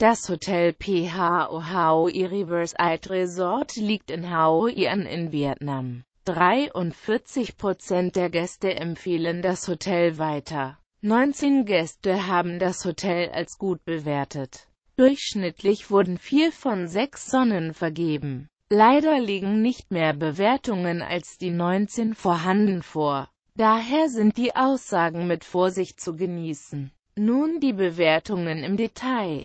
Das Hotel PHO Haui Riverside Resort liegt in Haui an in Vietnam. 43 der Gäste empfehlen das Hotel weiter. 19 Gäste haben das Hotel als gut bewertet. Durchschnittlich wurden 4 von 6 Sonnen vergeben. Leider liegen nicht mehr Bewertungen als die 19 vorhanden vor. Daher sind die Aussagen mit Vorsicht zu genießen. Nun die Bewertungen im Detail.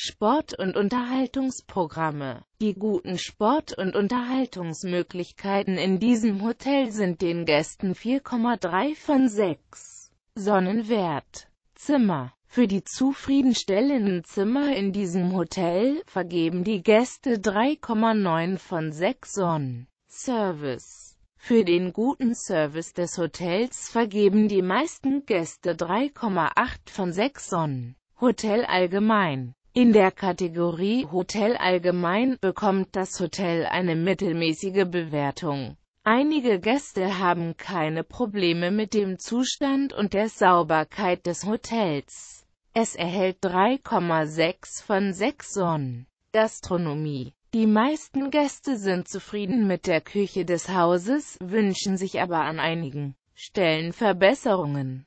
Sport- und Unterhaltungsprogramme. Die guten Sport- und Unterhaltungsmöglichkeiten in diesem Hotel sind den Gästen 4,3 von 6 Sonnenwert. Zimmer Für die zufriedenstellenden Zimmer in diesem Hotel vergeben die Gäste 3,9 von 6 Sonnen. Service für den guten Service des Hotels vergeben die meisten Gäste 3,8 von 6 Sonnen. Hotel allgemein in der Kategorie Hotel allgemein bekommt das Hotel eine mittelmäßige Bewertung. Einige Gäste haben keine Probleme mit dem Zustand und der Sauberkeit des Hotels. Es erhält 3,6 von 6 Sonnen. Gastronomie die meisten Gäste sind zufrieden mit der Küche des Hauses, wünschen sich aber an einigen Stellen Verbesserungen.